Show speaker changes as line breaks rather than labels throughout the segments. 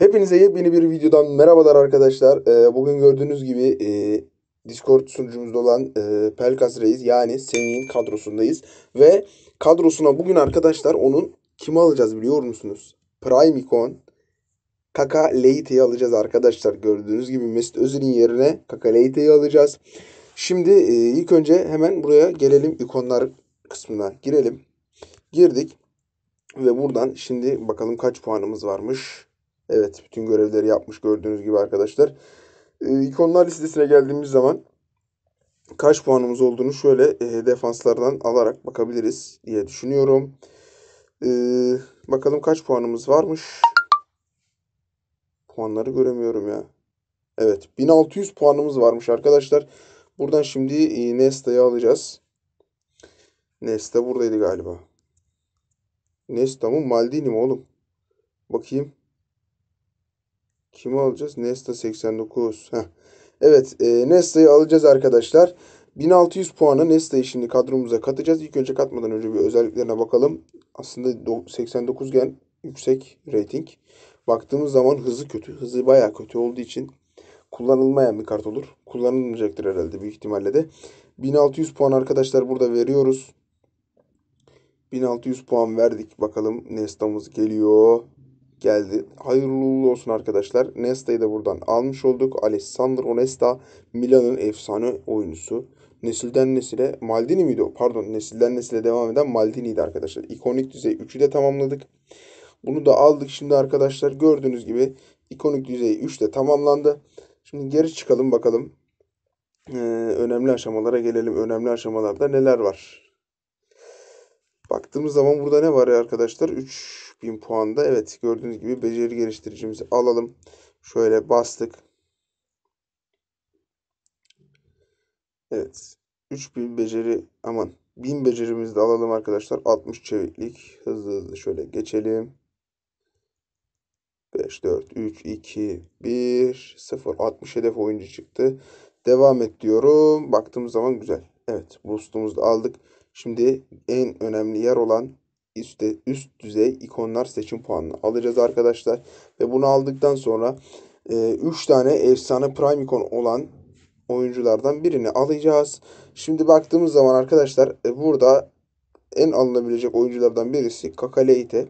Hepinize yepyeni bir videodan merhabalar arkadaşlar. Ee, bugün gördüğünüz gibi e, Discord sunucumuzda olan e, Pelkas Reis yani Semih'in kadrosundayız. Ve kadrosuna bugün arkadaşlar onun kimi alacağız biliyor musunuz? Prime Icon Kaka Leite'yi alacağız arkadaşlar. Gördüğünüz gibi Mesut Özil'in yerine Kaka Leite'yi alacağız. Şimdi e, ilk önce hemen buraya gelelim ikonlar kısmına girelim. Girdik. Ve buradan şimdi bakalım kaç puanımız varmış. Evet bütün görevleri yapmış gördüğünüz gibi arkadaşlar. E, ee, ikonlar listesine geldiğimiz zaman kaç puanımız olduğunu şöyle e, defanslardan alarak bakabiliriz diye düşünüyorum. E, bakalım kaç puanımız varmış. Puanları göremiyorum ya. Evet 1600 puanımız varmış arkadaşlar. Buradan şimdi e, Nesta'yı alacağız. Nesta buradaydı galiba. Nesta mı Maldini mi oğlum? Bakayım. Kimi alacağız? Nesta 89. Heh. Evet e, Nesta'yı alacağız arkadaşlar. 1600 puanı Nesta'yı şimdi kadromuza katacağız. İlk önce katmadan önce bir özelliklerine bakalım. Aslında 89 gen yüksek rating. Baktığımız zaman hızı kötü. Hızı baya kötü olduğu için kullanılmayan bir kart olur. Kullanılmayacaktır herhalde büyük ihtimalle de. 1600 puan arkadaşlar burada veriyoruz. 1600 puan verdik. Bakalım Nesta'mız geliyor geldi. Hayırlı uğurlu olsun arkadaşlar. Nesta'yı da buradan almış olduk. Alessandro Nesta Milan'ın efsane oyuncusu. Nesilden nesile Maldini miydi o? Pardon nesilden nesile devam eden Maldini'ydi arkadaşlar. İkonik düzey 3'ü de tamamladık. Bunu da aldık şimdi arkadaşlar. Gördüğünüz gibi ikonik düzey 3 de tamamlandı. Şimdi geri çıkalım bakalım. Ee, önemli aşamalara gelelim. Önemli aşamalarda neler var? Baktığımız zaman burada ne var ya arkadaşlar? 3 40.000 puanda. Evet gördüğünüz gibi beceri geliştiricimizi alalım. Şöyle bastık. Evet. 3000 beceri aman 1000 becerimizi de alalım arkadaşlar. 60 çeviklik. Hızlı hızlı şöyle geçelim. 5, 4, 3, 2, 1, 0. 60 hedef oyuncu çıktı. Devam et diyorum. Baktığımız zaman güzel. Evet boostumuzu da aldık. Şimdi en önemli yer olan üstte, üst düzey ikonlar seçim puanını alacağız arkadaşlar. Ve bunu aldıktan sonra 3 e, tane efsane prime ikon olan oyunculardan birini alacağız. Şimdi baktığımız zaman arkadaşlar e, burada en alınabilecek oyunculardan birisi Kakaleite.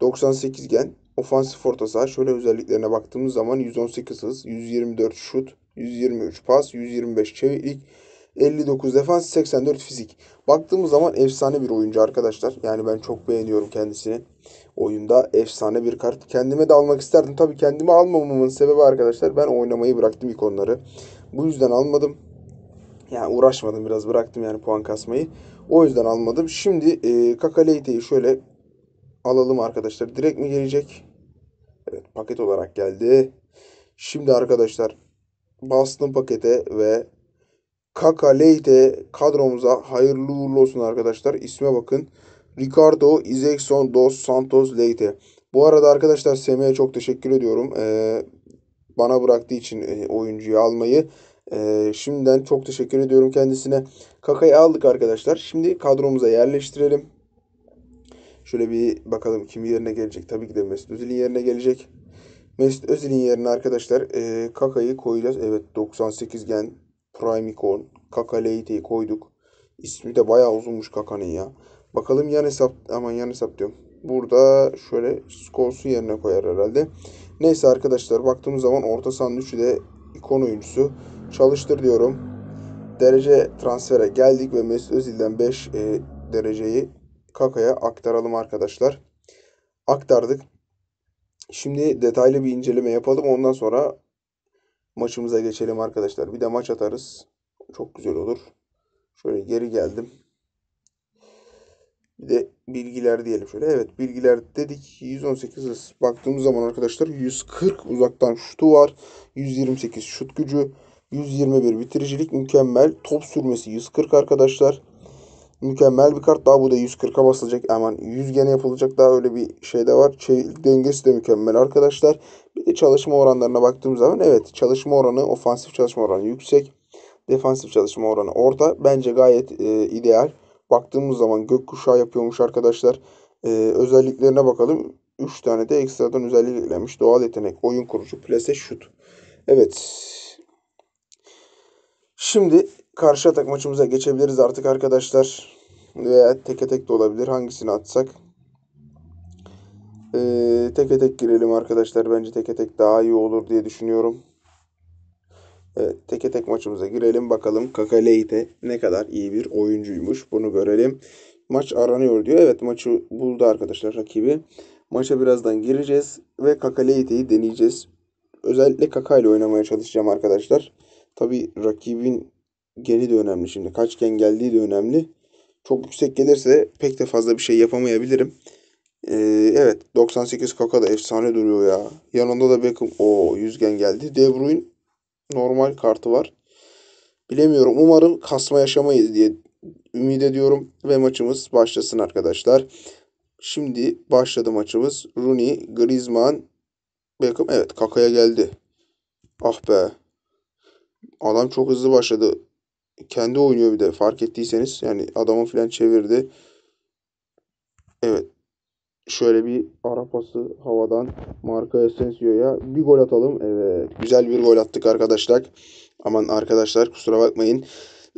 98 gen ofansif orta saha. Şöyle özelliklerine baktığımız zaman 118 hız, 124 şut, 123 pas, 125 çeviklik, 59 defans, 84 fizik. Baktığımız zaman efsane bir oyuncu arkadaşlar. Yani ben çok beğeniyorum kendisini. Oyunda efsane bir kart. Kendime de almak isterdim. Tabii kendime almamamın sebebi arkadaşlar ben oynamayı bıraktım ikonları. Bu yüzden almadım. Yani uğraşmadım biraz bıraktım yani puan kasmayı. O yüzden almadım. Şimdi e, Kakaleyte'yi şöyle alalım arkadaşlar. Direkt mi gelecek? Evet paket olarak geldi. Şimdi arkadaşlar bastım pakete ve Kaka Leite kadromuza hayırlı uğurlu olsun arkadaşlar. İsme bakın. Ricardo, Izexon Dos, Santos, Leite. Bu arada arkadaşlar Semih'e çok teşekkür ediyorum. Ee, bana bıraktığı için e, oyuncuyu almayı. Ee, şimdiden çok teşekkür ediyorum kendisine. Kaka'yı aldık arkadaşlar. Şimdi kadromuza yerleştirelim. Şöyle bir bakalım kim yerine gelecek. Tabii ki de Mesut Özil'in yerine gelecek. Mesut Özil'in yerine arkadaşlar e, Kaka'yı koyacağız. Evet 98 gen Primecorn, Kakaleit'i koyduk. İsmi de bayağı uzunmuş Kaka'nın ya. Bakalım yan hesap aman yan hesap diyorum. Burada şöyle Scholes'u yerine koyar herhalde. Neyse arkadaşlar baktığımız zaman orta sahanın de ikon oyuncusu. Çalıştır diyorum. Derece transfere geldik ve Mesut Özil'den 5 e, dereceyi Kaka'ya aktaralım arkadaşlar. Aktardık. Şimdi detaylı bir inceleme yapalım. Ondan sonra Maçımıza geçelim arkadaşlar. Bir de maç atarız. Çok güzel olur. Şöyle geri geldim. Bir de bilgiler diyelim şöyle. Evet bilgiler dedik 118 hız. Baktığımız zaman arkadaşlar 140 uzaktan şutu var. 128 şut gücü. 121 bitiricilik mükemmel. Top sürmesi 140 arkadaşlar. Mükemmel bir kart daha bu da 140'a basılacak. Hemen 100 gene yapılacak daha öyle bir şey de var. Çelik dengesi de mükemmel arkadaşlar. Bir de çalışma oranlarına baktığım zaman evet çalışma oranı, ofansif çalışma oranı yüksek. Defansif çalışma oranı orta. Bence gayet e, ideal. Baktığımız zaman gökkuşağı yapıyormuş arkadaşlar. E, özelliklerine bakalım. 3 tane de ekstradan özellik eklenmiş. Doğal yetenek, oyun kurucu, plase, şut. Evet. Şimdi karşı atak maçımıza geçebiliriz artık arkadaşlar. Veya teke tek de olabilir. Hangisini atsak ee, teke tek girelim arkadaşlar. Bence teke tek daha iyi olur diye düşünüyorum. Evet, teke tek maçımıza girelim. Bakalım Kakaleite ne kadar iyi bir oyuncuymuş. Bunu görelim. Maç aranıyor diyor. Evet maçı buldu arkadaşlar rakibi. Maça birazdan gireceğiz ve Kakaleite'yi deneyeceğiz. Özellikle Kaka ile oynamaya çalışacağım arkadaşlar. Tabi rakibin geni de önemli şimdi. Kaçken geldiği de önemli. Çok yüksek gelirse pek de fazla bir şey yapamayabilirim. Ee, evet 98 Kaka da efsane duruyor ya. Yanında da Beckham. o yüzgen geldi. De Bruyne normal kartı var. Bilemiyorum. Umarım kasma yaşamayız diye ümit ediyorum ve maçımız başlasın arkadaşlar. Şimdi başladı maçımız. Rooney, Griezmann, Beckham. Evet Kaka'ya geldi. Ah be. Adam çok hızlı başladı. Kendi oynuyor bir de fark ettiyseniz. Yani adamı filan çevirdi. Evet Şöyle bir ara pası havadan Marco Asensio'ya bir gol atalım. Evet güzel bir gol attık arkadaşlar. Aman arkadaşlar kusura bakmayın.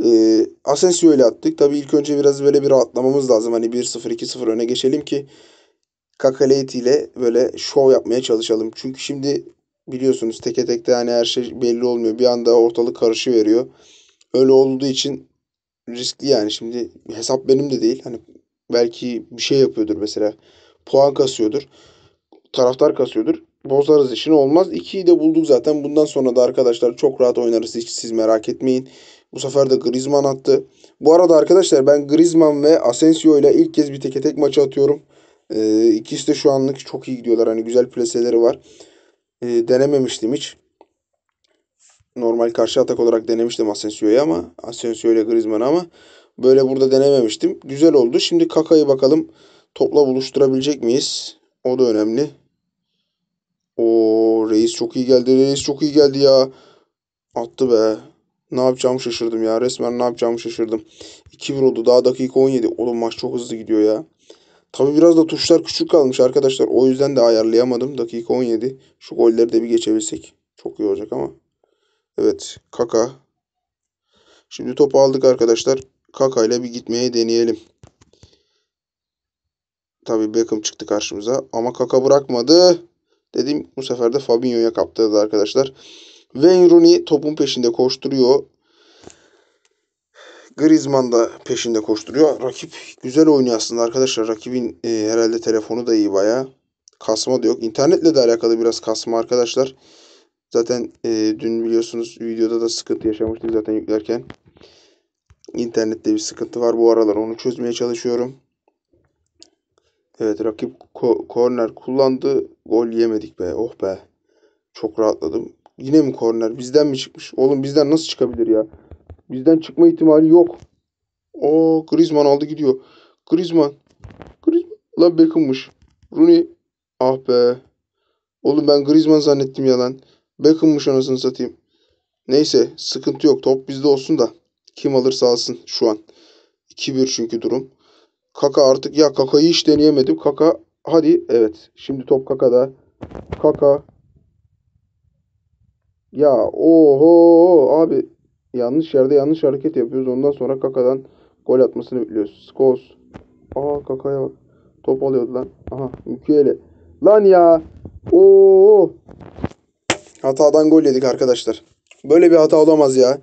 Ee, Asensio ile attık. Tabi ilk önce biraz böyle bir rahatlamamız lazım. Hani 1-0 2-0 öne geçelim ki Kakaleti ile böyle şov yapmaya çalışalım. Çünkü şimdi biliyorsunuz teke tekte hani her şey belli olmuyor. Bir anda ortalık karışı veriyor. Öyle olduğu için riskli yani. Şimdi hesap benim de değil. Hani belki bir şey yapıyordur mesela puan kasıyordur. Taraftar kasıyordur. Bozarız işini olmaz. 2'yi de bulduk zaten. Bundan sonra da arkadaşlar çok rahat oynarız. Hiç siz merak etmeyin. Bu sefer de Griezmann attı. Bu arada arkadaşlar ben Griezmann ve Asensio ile ilk kez bir teke tek maçı atıyorum. Ee, ikisi de şu anlık çok iyi gidiyorlar. Hani güzel plaseleri var. Ee, denememiştim hiç. Normal karşı atak olarak denemiştim Asensio'yu ama Asensio ile Griezmann'ı ama böyle burada denememiştim. Güzel oldu. Şimdi Kaka'yı bakalım Topla buluşturabilecek miyiz? O da önemli. O reis çok iyi geldi. Reis çok iyi geldi ya. Attı be. Ne yapacağımı şaşırdım ya. Resmen ne yapacağımı şaşırdım. 2-1 oldu. Daha dakika 17. Oğlum maç çok hızlı gidiyor ya. Tabi biraz da tuşlar küçük kalmış arkadaşlar. O yüzden de ayarlayamadım. Dakika 17. Şu golleri de bir geçebilsek. Çok iyi olacak ama. Evet. Kaka. Şimdi topu aldık arkadaşlar. Kaka ile bir gitmeye deneyelim. Tabii Beckham çıktı karşımıza. Ama Kaka bırakmadı. Dedim bu sefer de Fabinho'ya kaptırdı arkadaşlar. Wayne Rooney topun peşinde koşturuyor. Griezmann da peşinde koşturuyor. Rakip güzel oynuyor aslında arkadaşlar. Rakibin e, herhalde telefonu da iyi baya. Kasma da yok. İnternetle de alakalı biraz kasma arkadaşlar. Zaten e, dün biliyorsunuz videoda da sıkıntı yaşamıştık zaten yüklerken. İnternette bir sıkıntı var bu aralar. Onu çözmeye çalışıyorum. Evet rakip ko- korner kullandı. Gol yemedik be. Oh be. Çok rahatladım. Yine mi korner? Bizden mi çıkmış? Oğlum bizden nasıl çıkabilir ya? Bizden çıkma ihtimali yok. O Griezmann aldı gidiyor. Griezmann. Griezmann. Lan Beckham'mış. Rooney. Ah be. Oğlum ben Griezmann zannettim ya lan. Beckham'mış anasını satayım. Neyse sıkıntı yok. Top bizde olsun da. Kim alırsa alsın şu an. 2-1 çünkü durum. Kaka artık ya Kaka'yı hiç deneyemedim. Kaka hadi evet. Şimdi top Kaka'da. Kaka. Ya oho abi yanlış yerde yanlış hareket yapıyoruz. Ondan sonra Kaka'dan gol atmasını bekliyoruz. Skos. Aa Kaka'ya bak. Top alıyordu lan. Aha Müküele. Lan ya. Oo. Hatadan gol yedik arkadaşlar. Böyle bir hata olamaz ya.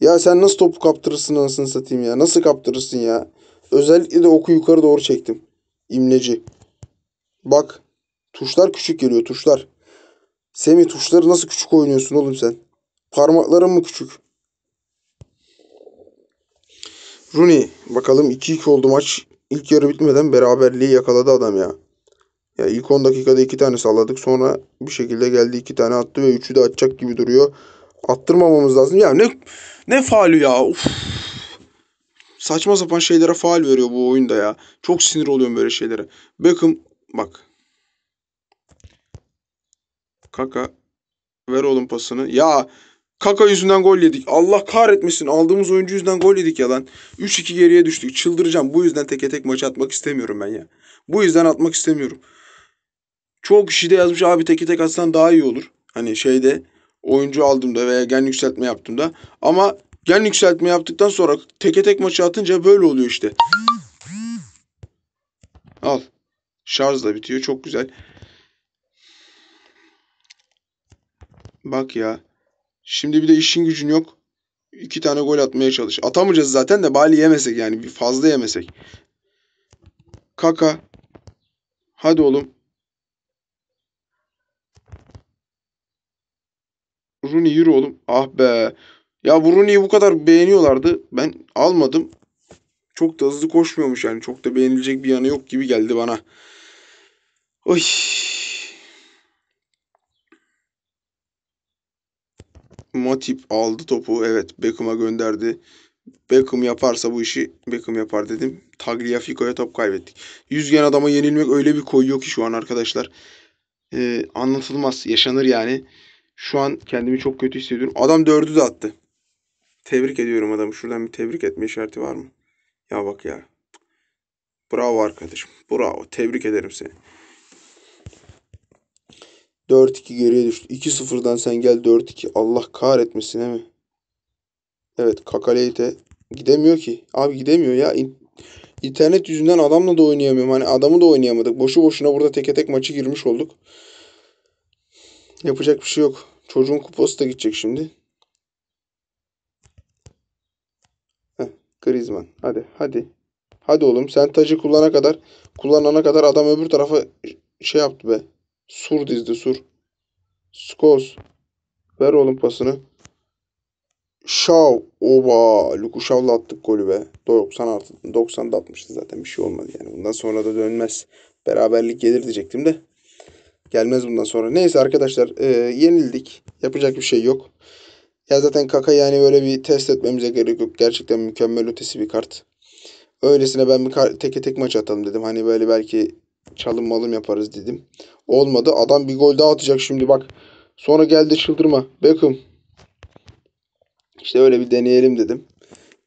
Ya sen nasıl topu kaptırırsın anasını satayım ya. Nasıl kaptırırsın ya. Özellikle de oku yukarı doğru çektim. İmleci. Bak. Tuşlar küçük geliyor tuşlar. Semi tuşları nasıl küçük oynuyorsun oğlum sen? Parmakların mı küçük? Rooney. Bakalım 2-2 oldu maç. İlk yarı bitmeden beraberliği yakaladı adam ya. Ya ilk 10 dakikada 2 tane salladık. Sonra bir şekilde geldi 2 tane attı ve 3'ü de atacak gibi duruyor. Attırmamamız lazım. Ya ne ne faulü ya. Uf. Saçma sapan şeylere faal veriyor bu oyunda ya. Çok sinir oluyorum böyle şeylere. Beckham bak. Kaka ver oğlum pasını. Ya Kaka yüzünden gol yedik. Allah kahretmesin. Aldığımız oyuncu yüzünden gol yedik ya lan. 3-2 geriye düştük. Çıldıracağım. Bu yüzden teke tek maç atmak istemiyorum ben ya. Bu yüzden atmak istemiyorum. Çok kişi de yazmış abi teke tek atsan daha iyi olur. Hani şeyde oyuncu aldığımda veya gen yükseltme yaptığımda. Ama Gen yükseltme yaptıktan sonra teke tek maçı atınca böyle oluyor işte. Al. Şarj da bitiyor. Çok güzel. Bak ya. Şimdi bir de işin gücün yok. İki tane gol atmaya çalış. Atamayacağız zaten de bari yemesek yani. Bir fazla yemesek. Kaka. Hadi oğlum. Rooney yürü oğlum. Ah be. Ya Bruni'yi bu kadar beğeniyorlardı. Ben almadım. Çok da hızlı koşmuyormuş yani. Çok da beğenilecek bir yanı yok gibi geldi bana. Oy. Matip aldı topu. Evet Beckham'a gönderdi. Beckham yaparsa bu işi Beckham yapar dedim. Tagliafico'ya top kaybettik. Yüzgen adama yenilmek öyle bir koyuyor ki şu an arkadaşlar. Ee, anlatılmaz. Yaşanır yani. Şu an kendimi çok kötü hissediyorum. Adam dördü de attı. Tebrik ediyorum adamı. Şuradan bir tebrik etme işareti var mı? Ya bak ya. Bravo arkadaşım. Bravo. Tebrik ederim seni. 4-2 geriye düştü. 2-0'dan sen gel 4-2. Allah kahretmesin he mi? Evet Kakaleyte gidemiyor ki. Abi gidemiyor ya. İnternet yüzünden adamla da oynayamıyorum. Hani adamı da oynayamadık. Boşu boşuna burada teke tek maçı girmiş olduk. Yapacak bir şey yok. Çocuğun kupası da gidecek şimdi. Griezmann. Hadi hadi. Hadi oğlum sen tacı kullana kadar kullanana kadar adam öbür tarafa şey yaptı be. Sur dizdi sur. Skos. Ver oğlum pasını. Şav. Oba. Luku Şav'la attık golü be. 90 artı, 90'da atmıştı zaten. Bir şey olmadı yani. Bundan sonra da dönmez. Beraberlik gelir diyecektim de. Gelmez bundan sonra. Neyse arkadaşlar. E, yenildik. Yapacak bir şey yok. Ya zaten kaka yani böyle bir test etmemize gerek yok. Gerçekten mükemmel ötesi bir kart. Öylesine ben bir kar- teke tek maç atalım dedim. Hani böyle belki çalım malım yaparız dedim. Olmadı. Adam bir gol daha atacak şimdi bak. Sonra geldi çıldırma. Beckham. İşte öyle bir deneyelim dedim.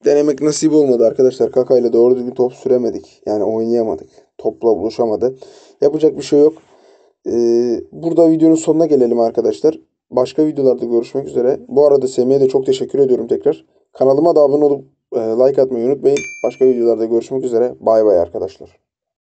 Denemek nasip olmadı arkadaşlar. Kaka ile doğru düzgün top süremedik. Yani oynayamadık. Topla buluşamadı. Yapacak bir şey yok. Ee, burada videonun sonuna gelelim arkadaşlar. Başka videolarda görüşmek üzere. Bu arada Semih'e de çok teşekkür ediyorum tekrar. Kanalıma da abone olup e, like atmayı unutmayın. Başka videolarda görüşmek üzere. Bay bay arkadaşlar.